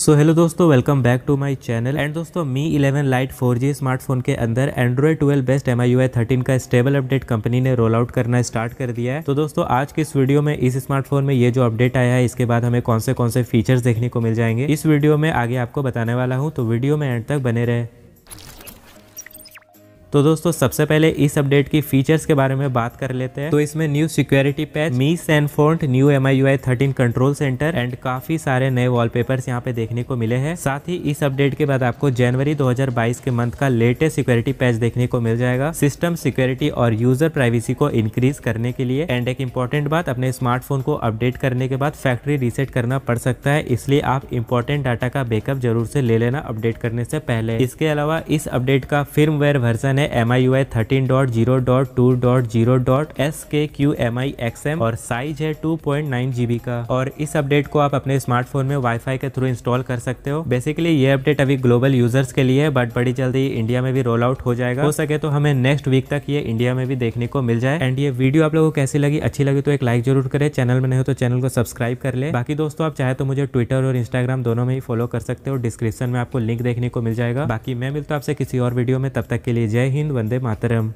सो hello दोस्तों welcome back to my channel and दोस्तों Mi 11 Lite 4G smartphone के अंदर Android 12 based M I thirteen का stable update company ने roll out करना स्टार्ट कर दिया है तो दोस्तों आज के इस वीडियो में इस स्मार्टफोन में ये जो अपडेट आया है इसके बाद हमें कौन से कौन से फीचर्स देखने को मिल जाएंगे इस वीडियो में आगे आपको बताने वाला हूँ तो वीडियो में एंड तक बने रहे तो दोस्तों सबसे पहले इस अपडेट की फीचर्स के बारे में बात कर लेते हैं तो इसमें new security patch Mi Sans font new M I U I thirteen control centre and काफी सारे नए वॉलपेपर्स यहाँ पे देखने को मिले हैं साथ ही इस अपडेट के बाद आपको जनवरी 2022 के मंथ का लेटेस्ट सिक्योरिटी पैच देखने को मिल जाएगा सिस्टम सिक्योरिटी और यूजर प्राइवेसी को इंक्रीज करने के लिए एंड एक इम्पोर्टेंट बात अपने स्मार्टफोन को अपडेट करने के बाद फैक्ट्री रिसेट करना पड़ सकता है इसलिए आप इम्पोर्टेंट डाटा का बैकअप जरूर से ले लेना अपडेट करने से पहले इसके अलावा इस अपडेट का फिल्म वेयर वर्जन वर्जन है M I U I thirteen dot zero dot two dot zero dot S K Q M I X M और साइज है टू पॉइंट नाइन जीबी का और इस अपडेट को आप अपने स्मार्टफोन में वाईफाई के थ्रू इंस्टॉल कर सकते हो बेसिकली ये अपडेट अभी ग्लोबल यूजर्स के लिए है बट बड़ी जल्दी इंडिया में भी रोल आउट हो जाएगा हो सके तो हमें नेक्स्ट वीक तक ये इंडिया में भी देखने को मिल जाए एंड ये वीडियो आप लोगों को कैसी लगी अच्छी लगी तो एक लाइक जरूर करें चैनल में नहीं हो तो चैनल को सब्सक्राइब कर ले बाकी दोस्तों आप चाहे तो मुझे ट्विटर और इंस्टाग्राम दोनों में ही फॉलो कर सकते हो डिस्क्रिप्शन में आपको लिंक देखने को मिल जाएगा बाकी मैं मिलता हूं आपसे किसी और वीडियो में तब तक के लिए जय हिंद वंदे मातरम